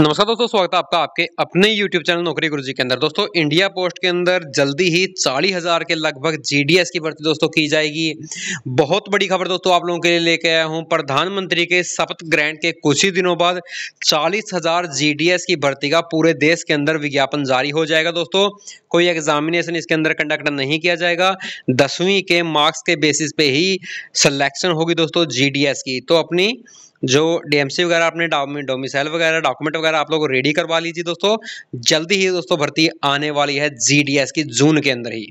नमस्कार दोस्तों स्वागत है आपका आपके अपने YouTube चैनल नौकरी गुरु जी के अंदर दोस्तों इंडिया पोस्ट के अंदर जल्दी ही चालीस हजार के लगभग जीडीएस की भर्ती दोस्तों की जाएगी बहुत बड़ी खबर दोस्तों आप लोगों के लिए लेके आया हूं प्रधानमंत्री के शपथ ग्रहण के कुछ ही दिनों बाद चालीस हजार जीडीएस की भर्ती का पूरे देश के अंदर विज्ञापन जारी हो जाएगा दोस्तों कोई एग्जामिनेशन इसके अंदर कंडक्ट नहीं किया जाएगा दसवीं के मार्क्स के बेसिस पे ही सिलेक्शन होगी दोस्तों जी की तो अपनी जो डीएमसी वगैरह अपने डोमिसाइल वगैरह डॉक्यूमेंट वगैरह आप लोग रेडी करवा लीजिए दोस्तों जल्दी ही दोस्तों भर्ती आने वाली है जीडीएस की जून के अंदर ही